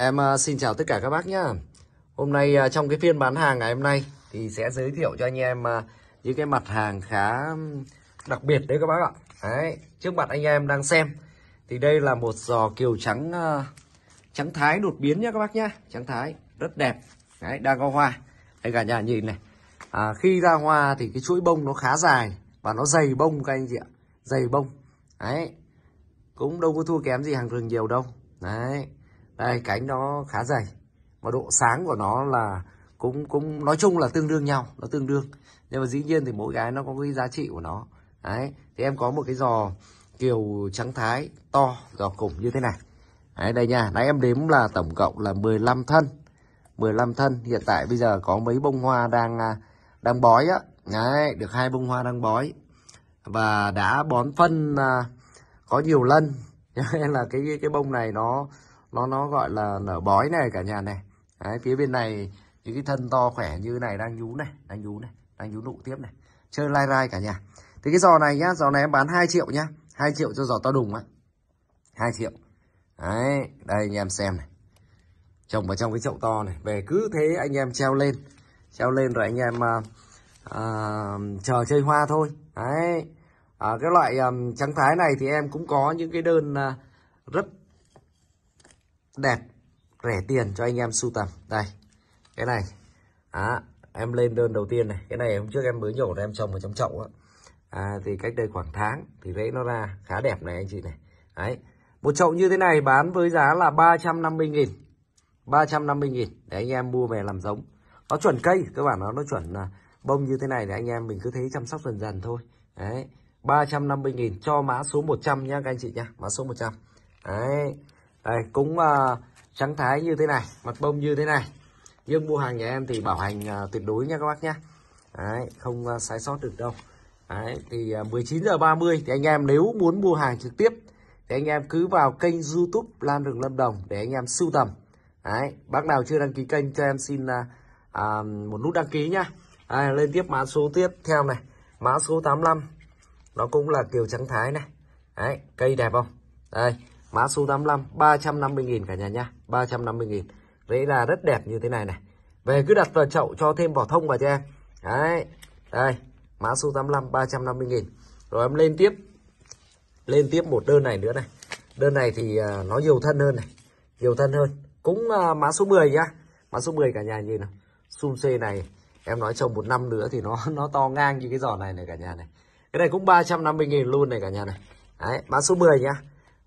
Em à, xin chào tất cả các bác nhá. Hôm nay à, trong cái phiên bán hàng ngày hôm nay thì sẽ giới thiệu cho anh em à, những cái mặt hàng khá đặc biệt đấy các bác ạ. Đấy, trước mặt anh em đang xem thì đây là một giò kiều trắng trắng thái đột biến nhá các bác nhá. Trắng thái rất đẹp. Đấy, đang có hoa. Đây cả nhà nhìn này. À, khi ra hoa thì cái chuỗi bông nó khá dài và nó dày bông các anh chị ạ. Dày bông. Đấy. Cũng đâu có thua kém gì hàng rừng nhiều đâu. Đấy, đây cánh nó khá dày và độ sáng của nó là cũng cũng nói chung là tương đương nhau nó tương đương nhưng mà dĩ nhiên thì mỗi cái nó có cái giá trị của nó đấy thì em có một cái giò kiều trắng thái to giò củng như thế này đấy đây nha nãy em đếm là tổng cộng là 15 thân 15 thân hiện tại bây giờ có mấy bông hoa đang à, đang bói á đấy được hai bông hoa đang bói và đã bón phân à, có nhiều lần nên là cái cái bông này nó nó nó gọi là nở bói này cả nhà này Đấy, phía bên này những cái thân to khỏe như này đang nhú này đang nhú này đang nhú nụ tiếp này chơi lai lai cả nhà thì cái giò này nhá giò này em bán 2 triệu nhá 2 triệu cho giò to đùng á 2 triệu đấy đây anh em xem này trồng vào trong cái chậu to này về cứ thế anh em treo lên treo lên rồi anh em uh, uh, chờ chơi hoa thôi đấy à, cái loại um, trắng thái này thì em cũng có những cái đơn uh, rất đẹp rẻ tiền cho anh em sưu tầm đây cái này à, em lên đơn đầu tiên này cái này hôm trước em mới nhổ ra em trồng vào trong chậu á à, thì cách đây khoảng tháng thì rễ nó ra khá đẹp này anh chị này đấy một chậu như thế này bán với giá là 350 nghìn 350 nghìn để anh em mua về làm giống nó chuẩn cây các bạn nó nó chuẩn à, bông như thế này thì anh em mình cứ thấy chăm sóc dần dần thôi đấy 350 nghìn cho mã số 100 nha các anh chị nhá, mã số 100 đấy đây cũng uh, trắng thái như thế này mặt bông như thế này dương mua hàng nhà em thì bảo hành uh, tuyệt đối nha các bác nhé Đấy, không uh, sai sót được đâu Đấy, thì uh, 19 giờ 30 thì anh em nếu muốn mua hàng trực tiếp thì anh em cứ vào kênh YouTube Lan Rừng Lâm Đồng để anh em sưu tầm. Đấy, bác nào chưa đăng ký kênh cho em xin à, à, một nút đăng ký nhá. À, lên tiếp mã số tiếp theo này, mã số 85. Nó cũng là kiều trắng thái này. Đấy, cây đẹp không? Đây, Mã số 85 350.000 cả nhà nha 350.000 Rễ là rất đẹp như thế này này Về cứ đặt vào chậu cho thêm vỏ thông vào cho em Đấy Đây Mã số 85 350.000 Rồi em lên tiếp Lên tiếp một đơn này nữa này Đơn này thì à, nó nhiều thân hơn này Nhiều thân hơn Cũng à, mã số 10 nhá Mã số 10 cả nhà nhìn nào Sum C này Em nói trồng một năm nữa thì nó nó to ngang như cái giỏ này này cả nhà này Cái này cũng 350.000 luôn này cả nhà này Đấy mã số 10 nhá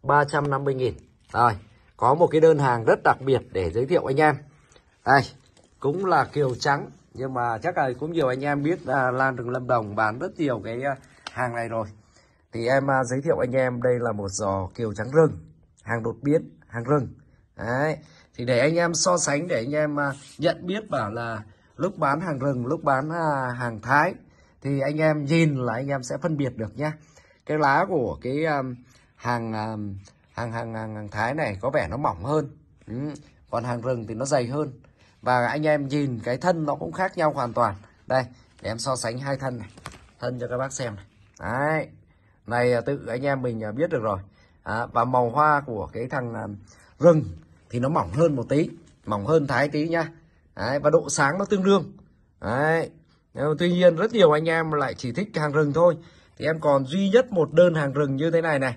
350.000 rồi có một cái đơn hàng rất đặc biệt để giới thiệu anh em đây cũng là kiều trắng nhưng mà chắc là cũng nhiều anh em biết là lan rừng lâm đồng bán rất nhiều cái à, hàng này rồi thì em à, giới thiệu anh em đây là một giò kiều trắng rừng hàng đột biến hàng rừng đấy thì để anh em so sánh để anh em à, nhận biết bảo là lúc bán hàng rừng lúc bán hàng thái thì anh em nhìn là anh em sẽ phân biệt được nhé cái lá của cái hàng à, hàng hàng hàng, hàng thái này có vẻ nó mỏng hơn ừ, còn hàng rừng thì nó dày hơn và anh em nhìn cái thân nó cũng khác nhau hoàn toàn đây để em so sánh hai thân này thân cho các bác xem này đấy này à, tự anh em mình à, biết được rồi à, và màu hoa của cái thằng rừng thì nó mỏng hơn một tí mỏng hơn thái tí nhá đấy, và độ sáng nó tương đương đấy tuy nhiên rất nhiều anh em lại chỉ thích hàng rừng thôi thì em còn duy nhất một đơn hàng rừng như thế này này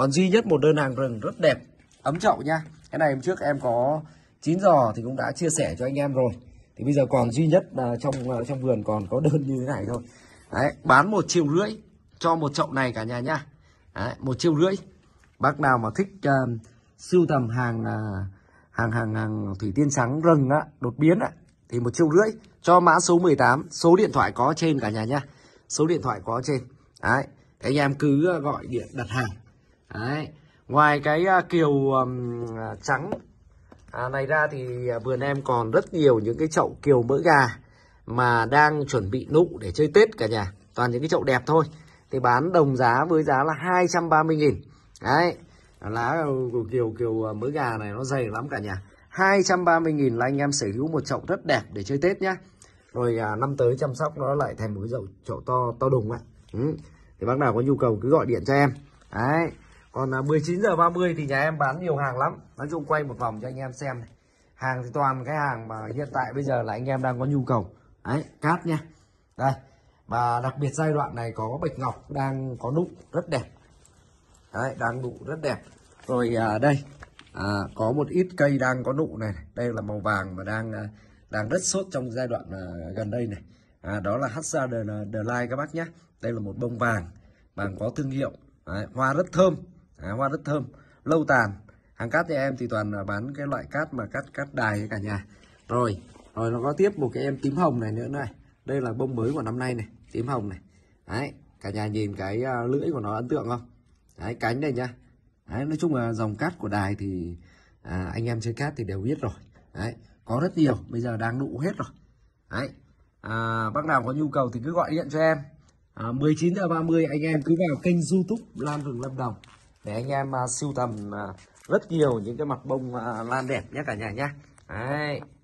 còn duy nhất một đơn hàng rừng rất đẹp ấm chậu nha cái này hôm trước em có chín giò thì cũng đã chia sẻ cho anh em rồi thì bây giờ còn duy nhất là trong à, trong vườn còn có đơn như thế này thôi đấy bán một triệu rưỡi cho một chậu này cả nhà nha đấy, một triệu rưỡi bác nào mà thích uh, sưu tầm hàng uh, hàng hàng hàng thủy tiên trắng rừng á đột biến á thì một triệu rưỡi cho mã số 18 số điện thoại có trên cả nhà nha số điện thoại có trên đấy anh em cứ gọi điện đặt hàng Đấy. Ngoài cái à, kiều um, trắng à, này ra thì à, vườn em còn rất nhiều những cái chậu kiều mỡ gà mà đang chuẩn bị nụ để chơi Tết cả nhà. Toàn những cái chậu đẹp thôi. Thì bán đồng giá với giá là 230 nghìn Đấy. Lá của kiều kiều mỡ gà này nó dày lắm cả nhà. 230 nghìn là anh em sở hữu một chậu rất đẹp để chơi Tết nhá. Rồi à, năm tới chăm sóc nó lại thành một cái chậu, chậu to to đùng ạ. Ừ. Thì bác nào có nhu cầu cứ gọi điện cho em. Đấy còn à, 19 giờ 30 thì nhà em bán nhiều hàng lắm nói chung quay một vòng cho anh em xem hàng thì toàn cái hàng mà hiện tại bây giờ là anh em đang có nhu cầu đấy cát nha, đây và đặc biệt giai đoạn này có bạch ngọc đang có nụ rất đẹp đấy đang nụ rất đẹp rồi à, đây à, có một ít cây đang có nụ này đây là màu vàng mà đang à, đang rất sốt trong giai đoạn à, gần đây này à, đó là Hatsa The, The Line các bác nhé đây là một bông vàng vàng có thương hiệu đấy, hoa rất thơm à, hoa rất thơm lâu tàn hàng cát nhà em thì toàn là bán cái loại cát mà cát cát đài cả nhà rồi rồi nó có tiếp một cái em tím hồng này nữa này đây là bông mới của năm nay này tím hồng này đấy cả nhà nhìn cái à, lưỡi của nó ấn tượng không đấy cánh đây nhá đấy nói chung là dòng cát của đài thì à, anh em chơi cát thì đều biết rồi đấy có rất nhiều bây giờ đang nụ hết rồi đấy à, bác nào có nhu cầu thì cứ gọi điện cho em à, 19 giờ 30 anh em cứ vào kênh youtube Lan Rừng Lâm Đồng để anh em uh, sưu tầm uh, rất nhiều những cái mặt bông uh, lan đẹp nhé cả nhà nhé đấy